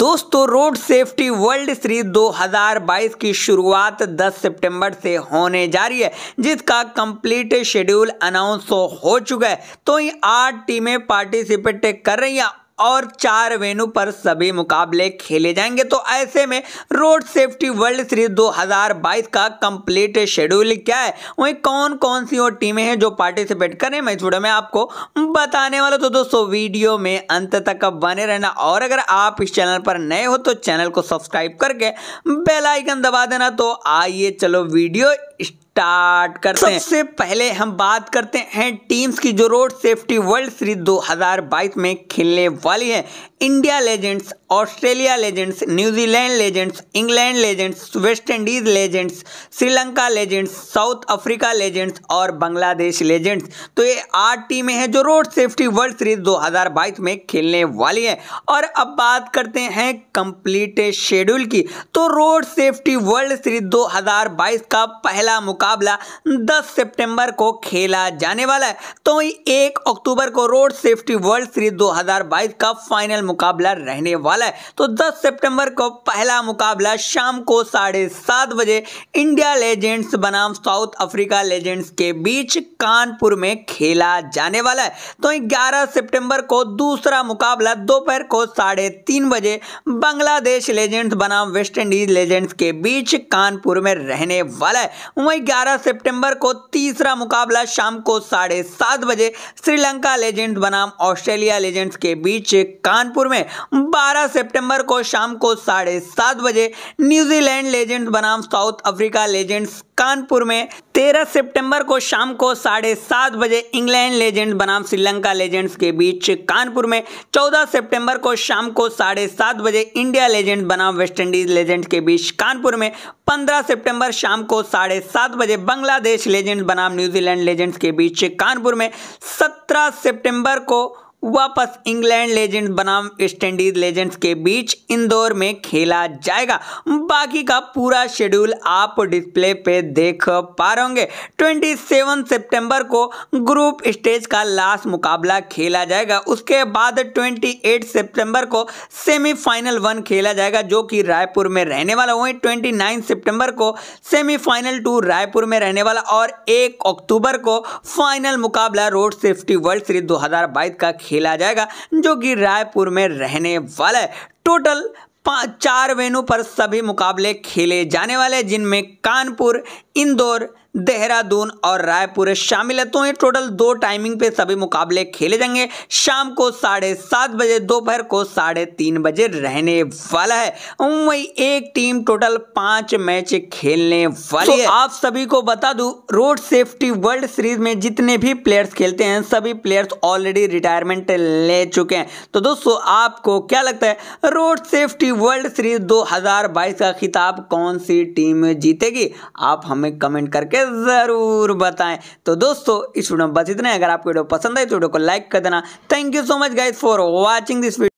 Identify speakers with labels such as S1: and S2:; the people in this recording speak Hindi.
S1: दोस्तों रोड सेफ्टी वर्ल्ड सीरीज 2022 की शुरुआत 10 सितंबर से होने जा रही है जिसका कंप्लीट शेड्यूल अनाउंस हो चुका है तो ये आठ टीमें पार्टिसिपेट कर रही हैं और चार वेन्यू पर सभी मुकाबले खेले जाएंगे तो ऐसे में रोड सेफ्टी वर्ल्ड सीरीज 2022 का कंप्लीट शेड्यूल क्या है वहीं कौन कौन सी और टीमें हैं जो पार्टिसिपेट करें मैं जुड़े में आपको बताने वाला तो दोस्तों वीडियो में अंत तक बने रहना और अगर आप इस चैनल पर नए हो तो चैनल को सब्सक्राइब करके बेलाइकन दबा देना तो आइए चलो वीडियो स्टार्ट करते हैं सबसे पहले हम बात करते हैं टीम्स की जो रोड सेफ्टी वर्ल्ड सीरीज 2022 में खेलने वाली है India legends Australia legends New Zealand legends England legends West Indies legends Sri Lanka legends South Africa legends और बांग्लादेश लेजेंड्स तो ये आठ टीमें हैं जो रोड सेफ्टी वर्ल्ड सीरीज दो में खेलने वाली है और अब बात करते हैं कंप्लीट शेड्यूल की तो रोड सेफ्टी वर्ल्ड सीरीज दो का पहला मुकाबला मुकाबला 10 सितंबर को खेला जाने वाला है तो एक अक्टूबर को रोड सेफ्टी वर्ल्ड सीरीज 2022 का फाइनल मुकाबला रहने वाला है तो 10 सितंबर को पहला मुकाबला शाम को साढ़े सात बजे इंडिया लेजेंड्स बनाम साउथ अफ्रीका लेजेंड्स के बीच कानपुर में खेला जाने वाला है तो 11 सितंबर को दूसरा मुकाबला दोपहर को साढ़े तीन बजे बांग्लादेश लेजेंड्स बनाम वेस्ट इंडीज लेजेंड्स के बीच कानपुर में रहने वाला है वहीं 11 सितंबर को तीसरा मुकाबला शाम को साढ़े सात बजे श्रीलंका लेजेंड्स बनाम ऑस्ट्रेलिया लेजेंड्स के बीच कानपुर में 12 सितंबर को शाम को साढ़े सात बजे न्यूजीलैंड लेजेंड्स बनाम साउथ अफ्रीका लेजेंड्स कानपुर में तेरह सितंबर को शाम को साढ़े सात बजे इंग्लैंड लेजेंड्स बनाम श्रीलंका लेजेंड्स के बीच कानपुर में चौदह सितंबर को शाम को साढ़े सात बजे इंडिया लेजेंड बनाम वेस्टइंडीज लेजेंड्स के बीच कानपुर में पंद्रह सितंबर शाम को साढ़े सात बजे बांग्लादेश लेजेंड बनाम न्यूजीलैंड लेजेंड्स के बीच कानपुर में सत्रह सितंबर को वापस इंग्लैंड लेजेंड बनाम वेस्टइंडीज लेजेंड्स के बीच इंदौर में खेला जाएगा बाकी का पूरा शेड्यूल आप डिस्प्ले पे देख पा रहे होंगे ट्वेंटी सितंबर को ग्रुप स्टेज का लास्ट मुकाबला खेला जाएगा उसके बाद 28 सितंबर को सेमीफाइनल वन खेला जाएगा जो कि रायपुर में रहने वाला वहीं 29 सितंबर को सेमीफाइनल टू रायपुर में रहने वाला और एक अक्टूबर को फाइनल मुकाबला रोड सेफ्टी वर्ल्ड सीरीज दो का खेला जाएगा जो कि रायपुर में रहने वाला है टोटल चार वेनू पर सभी मुकाबले खेले जाने वाले जिनमें कानपुर इंदौर देहरादून और रायपुर शामिल है तो ये टोटल दो टाइमिंग पे सभी मुकाबले खेले जाएंगे शाम को साढ़े सात बजे दोपहर को साढ़े तीन बजे रहने वाला है वही एक टीम टोटल पांच मैच खेलने वाली तो है आप सभी को बता दूं रोड सेफ्टी वर्ल्ड सीरीज में जितने भी प्लेयर्स खेलते हैं सभी प्लेयर्स ऑलरेडी रिटायरमेंट ले चुके हैं तो दोस्तों आपको क्या लगता है रोड सेफ्टी वर्ल्ड सीरीज दो का खिताब कौन सी टीम जीतेगी आप हमें कमेंट करके करके ज़रूर बताएं तो दोस्तों इस वीडियो में बस इतना अगर आपको वीडियो पसंद आई तो वीडियो को लाइक कर देना thank you so much guys for watching this video